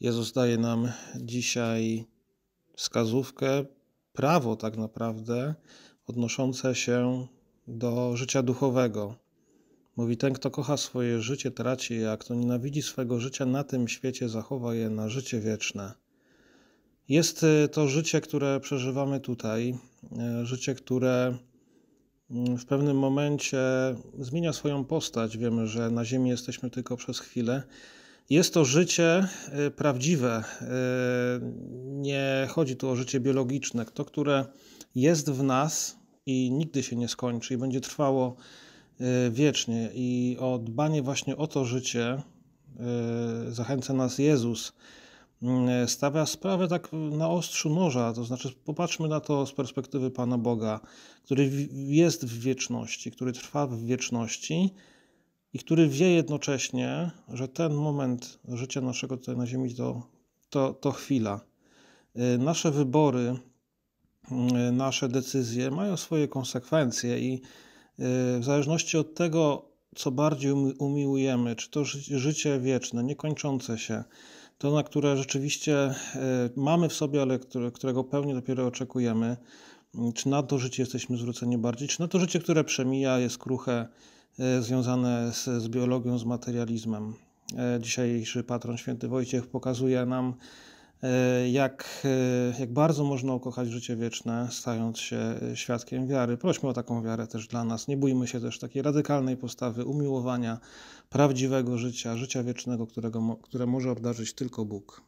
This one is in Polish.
Jezus daje nam dzisiaj wskazówkę, prawo tak naprawdę odnoszące się do życia duchowego. Mówi, ten kto kocha swoje życie, traci je, a kto nienawidzi swego życia na tym świecie, zachowa je na życie wieczne. Jest y, to życie, które przeżywamy tutaj, y, życie, które mm, w pewnym momencie zmienia swoją postać. Wiemy, że na Ziemi jesteśmy tylko przez chwilę, jest to życie y, prawdziwe. Y, nie chodzi tu o życie biologiczne, to, które jest w nas i nigdy się nie skończy i będzie trwało y, wiecznie. I o dbanie właśnie o to życie zachęca nas Jezus. Stawia sprawę tak na ostrzu noża, to znaczy popatrzmy na to z perspektywy Pana Boga, który jest w wieczności, który trwa w wieczności i który wie jednocześnie, że ten moment życia naszego tutaj na Ziemi to, to, to chwila. Y, nasze wybory, y, nasze decyzje mają swoje konsekwencje i y, w zależności od tego, co bardziej umiłujemy, czy to życie wieczne, niekończące się, to, na które rzeczywiście mamy w sobie, ale którego pełni dopiero oczekujemy, czy na to życie jesteśmy zwróceni bardziej, czy na to życie, które przemija, jest kruche, E, związane z, z biologią, z materializmem. E, dzisiejszy patron święty Wojciech pokazuje nam, e, jak, jak bardzo można ukochać życie wieczne, stając się świadkiem wiary. Prośmy o taką wiarę też dla nas. Nie bójmy się też takiej radykalnej postawy umiłowania prawdziwego życia, życia wiecznego, którego, które może obdarzyć tylko Bóg.